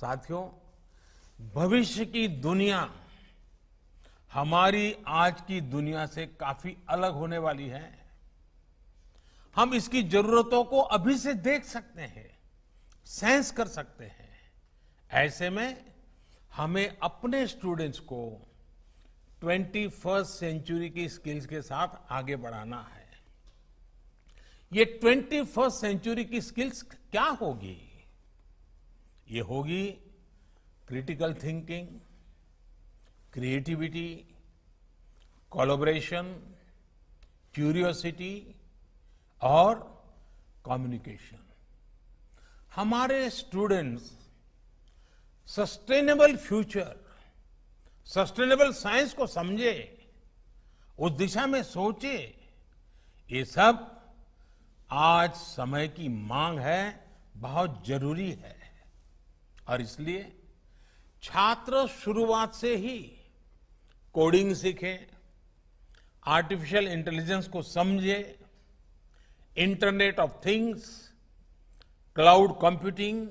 साथियों भविष्य की दुनिया हमारी आज की दुनिया से काफी अलग होने वाली है हम इसकी जरूरतों को अभी से देख सकते हैं सेंस कर सकते हैं ऐसे में हमें अपने स्टूडेंट्स को ट्वेंटी फर्स्ट सेंचुरी की स्किल्स के साथ आगे बढ़ाना है ये ट्वेंटी फर्स्ट सेंचुरी की स्किल्स क्या होगी ये होगी critical thinking creativity collaboration curiosity और कम्युनिकेशन हमारे students sustainable future sustainable science को समझे उस दिशा में सोचे ये सब आज समय की मांग है बहुत जरूरी है और इसलिए छात्र शुरुआत से ही कोडिंग सीखे आर्टिफिशियल इंटेलिजेंस को समझे internet of things cloud computing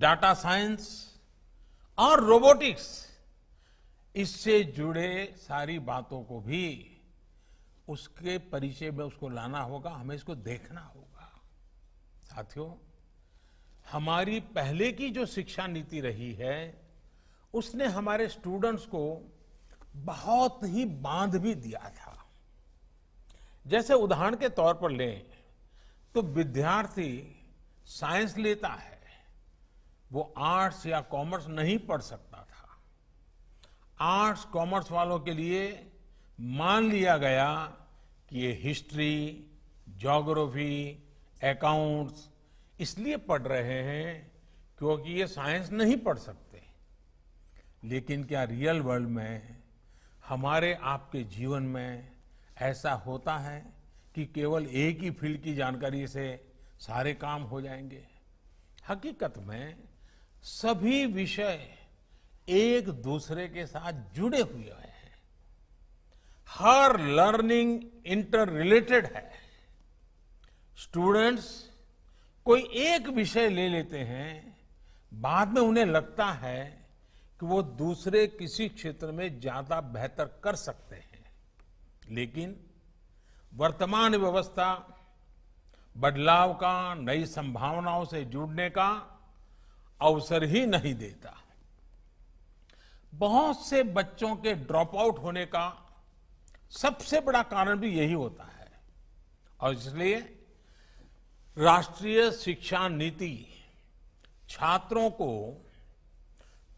data science और रोबोटिक्स इससे जुड़े सारी बातों को भी उसके परिचय में उसको लाना होगा हमें इसको देखना होगा साथियों हमारी पहले की जो शिक्षा नीति रही है उसने हमारे स्टूडेंट्स को बहुत ही बांध भी दिया था जैसे उदाहरण के तौर पर लें तो विद्यार्थी साइंस लेता है वो आर्ट्स या कॉमर्स नहीं पढ़ सकता था आर्ट्स कॉमर्स वालों के लिए मान लिया गया कि ये हिस्ट्री जोग्राफी अकाउंट्स इसलिए पढ़ रहे हैं क्योंकि ये साइंस नहीं पढ़ सकते लेकिन क्या रियल वर्ल्ड में हमारे आपके जीवन में ऐसा होता है कि केवल एक ही फील्ड की जानकारी से सारे काम हो जाएंगे हकीकत में सभी विषय एक दूसरे के साथ जुड़े हुए हैं हर लर्निंग इंटर रिलेटेड है स्टूडेंट्स कोई एक विषय ले लेते हैं बाद में उन्हें लगता है कि वो दूसरे किसी क्षेत्र में ज्यादा बेहतर कर सकते हैं लेकिन वर्तमान व्यवस्था बदलाव का नई संभावनाओं से जुड़ने का अवसर ही नहीं देता बहुत से बच्चों के ड्रॉप आउट होने का सबसे बड़ा कारण भी यही होता है और इसलिए राष्ट्रीय शिक्षा नीति छात्रों को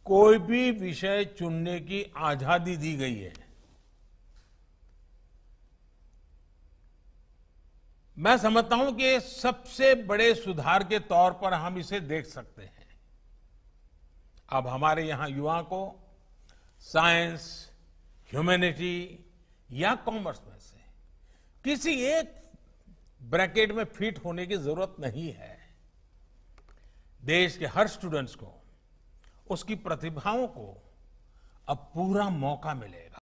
कोई भी विषय चुनने की आजादी दी गई है मैं समझता हूं कि सबसे बड़े सुधार के तौर पर हम इसे देख सकते हैं अब हमारे यहां युवा को साइंस ह्यूमैनिटी या कॉमर्स में से किसी एक ब्रैकेट में फिट होने की जरूरत नहीं है देश के हर स्टूडेंट्स को उसकी प्रतिभाओं को अब पूरा मौका मिलेगा